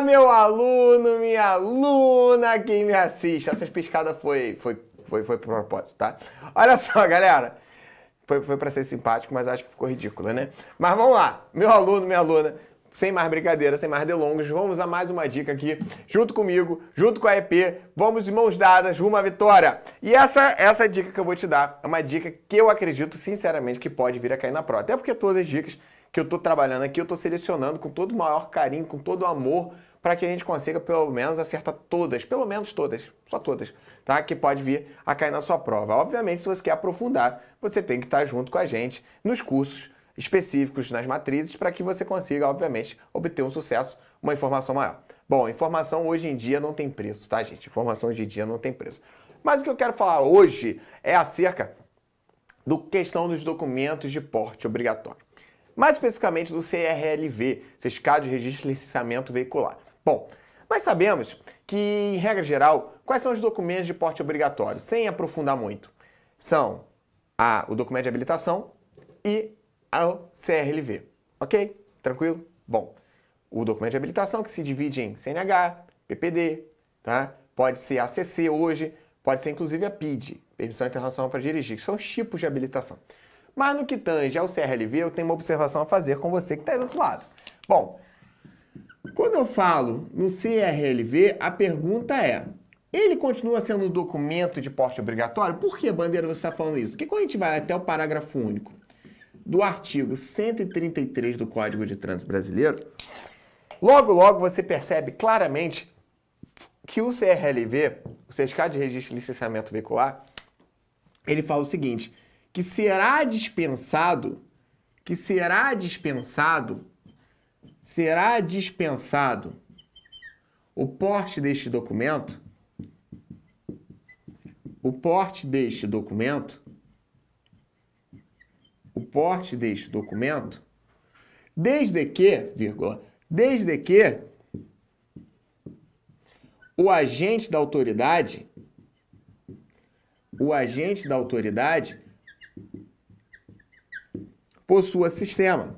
meu aluno, minha aluna, quem me assiste. Essa piscadas foi, foi, foi, foi pro propósito, tá? Olha só, galera. Foi, foi para ser simpático, mas acho que ficou ridículo, né? Mas vamos lá, meu aluno, minha aluna, sem mais brincadeira, sem mais delongas, vamos a mais uma dica aqui, junto comigo, junto com a EP, vamos de mãos dadas, rumo à vitória. E essa, essa dica que eu vou te dar é uma dica que eu acredito, sinceramente, que pode vir a cair na prova. Até porque todas as dicas que eu estou trabalhando aqui, eu estou selecionando com todo o maior carinho, com todo o amor, para que a gente consiga pelo menos acertar todas, pelo menos todas, só todas, tá? Que pode vir a cair na sua prova. Obviamente, se você quer aprofundar, você tem que estar tá junto com a gente nos cursos específicos nas matrizes para que você consiga, obviamente, obter um sucesso, uma informação maior. Bom, informação hoje em dia não tem preço, tá, gente? Informação hoje em dia não tem preço. Mas o que eu quero falar hoje é acerca do questão dos documentos de porte obrigatório mais especificamente do CRLV, Certificado de Registro e Licenciamento Veicular. Bom, nós sabemos que, em regra geral, quais são os documentos de porte obrigatório, sem aprofundar muito? São a, o documento de habilitação e o CRLV, ok? Tranquilo? Bom, o documento de habilitação que se divide em CNH, PPD, tá? pode ser a CC hoje, pode ser inclusive a PID, Permissão Internacional para Dirigir, que são os tipos de habilitação. Mas no que tange ao CRLV, eu tenho uma observação a fazer com você que está aí do outro lado. Bom, quando eu falo no CRLV, a pergunta é: ele continua sendo um documento de porte obrigatório? Por que, Bandeira, você está falando isso? Porque quando a gente vai até o parágrafo único do artigo 133 do Código de Trânsito Brasileiro, logo, logo você percebe claramente que o CRLV, o Certificado de Registro e Licenciamento Veicular, ele fala o seguinte que será dispensado, que será dispensado, será dispensado o porte deste documento, o porte deste documento, o porte deste documento, desde que, vírgula, desde que o agente da autoridade, o agente da autoridade possua sistema.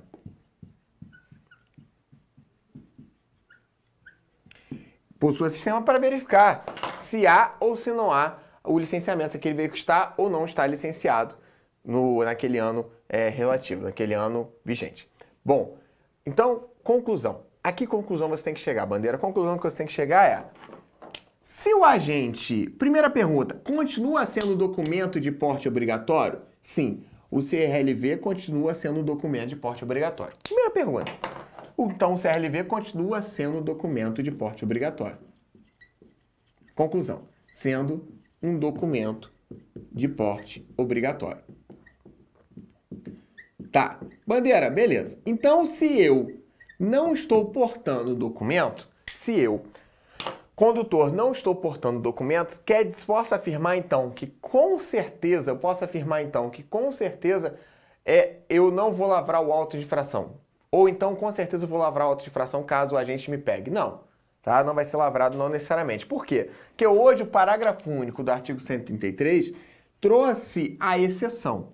Possua sistema para verificar se há ou se não há o licenciamento, se aquele veículo está ou não está licenciado no, naquele ano é, relativo, naquele ano vigente. Bom, então, conclusão. A que conclusão você tem que chegar, bandeira? A conclusão que você tem que chegar é se o agente, primeira pergunta, continua sendo documento de porte obrigatório? Sim o CRLV continua sendo um documento de porte obrigatório. Primeira pergunta. Então, o CRLV continua sendo um documento de porte obrigatório. Conclusão. Sendo um documento de porte obrigatório. Tá. Bandeira, beleza. Então, se eu não estou portando o documento, se eu Condutor, não estou portando documento. Quedes, posso afirmar então que com certeza, eu posso afirmar então que com certeza é eu não vou lavrar o auto de infração. Ou então com certeza eu vou lavrar o auto de infração caso o agente me pegue. Não, tá? Não vai ser lavrado não necessariamente. Por quê? Porque hoje o parágrafo único do artigo 133 trouxe a exceção.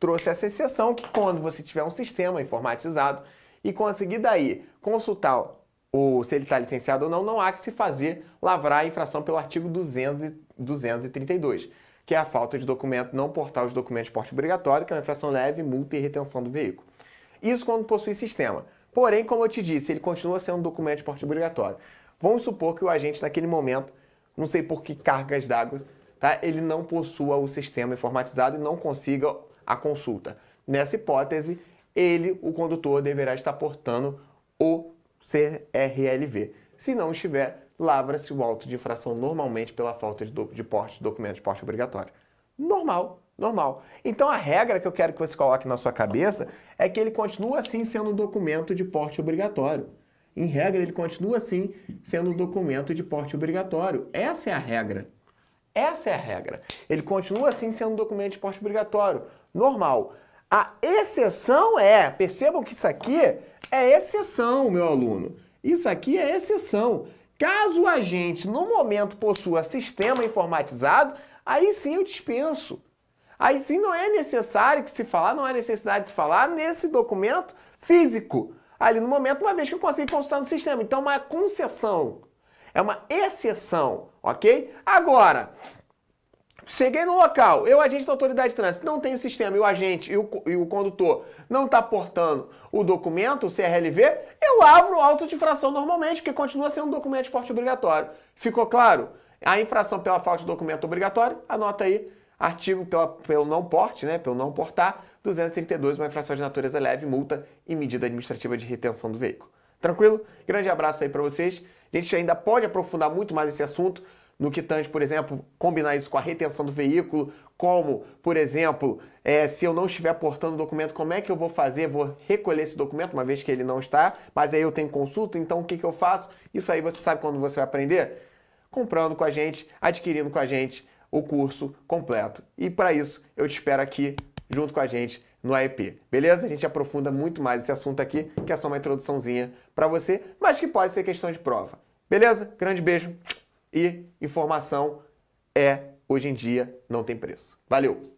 Trouxe essa exceção que quando você tiver um sistema informatizado e conseguir daí consultar ou se ele está licenciado ou não, não há que se fazer lavrar a infração pelo artigo 200, 232, que é a falta de documento, não portar os documentos de porte obrigatório, que é uma infração leve, multa e retenção do veículo. Isso quando possui sistema. Porém, como eu te disse, ele continua sendo um documento de porte obrigatório. Vamos supor que o agente, naquele momento, não sei por que cargas d'água, tá? ele não possua o sistema informatizado e não consiga a consulta. Nessa hipótese, ele, o condutor, deverá estar portando o CRLV. Se não estiver, lavra-se o auto de infração normalmente pela falta de, do, de porte documento de porte obrigatório. Normal, normal. Então a regra que eu quero que você coloque na sua cabeça é que ele continua assim sendo um documento de porte obrigatório. Em regra, ele continua assim sendo um documento de porte obrigatório. Essa é a regra. Essa é a regra. Ele continua assim sendo um documento de porte obrigatório. Normal. A exceção é, percebam que isso aqui é exceção, meu aluno. Isso aqui é exceção. Caso o agente, no momento, possua sistema informatizado, aí sim eu dispenso. Aí sim não é necessário que se falar, não há é necessidade de se falar nesse documento físico. Ali no momento, uma vez que eu consigo consultar no sistema. Então, é uma concessão. É uma exceção, ok? Agora, Cheguei no local, eu, agente da autoridade de trânsito, não tem sistema, e o agente e o, e o condutor não está portando o documento, o CRLV, eu abro o auto de infração normalmente, porque continua sendo um documento de porte obrigatório. Ficou claro? A infração pela falta de documento obrigatório, anota aí, artigo pela, pelo não porte, né, pelo não portar, 232, uma infração de natureza leve, multa e medida administrativa de retenção do veículo. Tranquilo? Grande abraço aí para vocês. A gente ainda pode aprofundar muito mais esse assunto, no que tange, por exemplo, combinar isso com a retenção do veículo, como, por exemplo, é, se eu não estiver portando o documento, como é que eu vou fazer? Vou recolher esse documento, uma vez que ele não está, mas aí eu tenho consulta, então o que, que eu faço? Isso aí você sabe quando você vai aprender? Comprando com a gente, adquirindo com a gente o curso completo. E para isso, eu te espero aqui junto com a gente no AEP. Beleza? A gente aprofunda muito mais esse assunto aqui, que é só uma introduçãozinha para você, mas que pode ser questão de prova. Beleza? Grande beijo e informação é, hoje em dia, não tem preço. Valeu!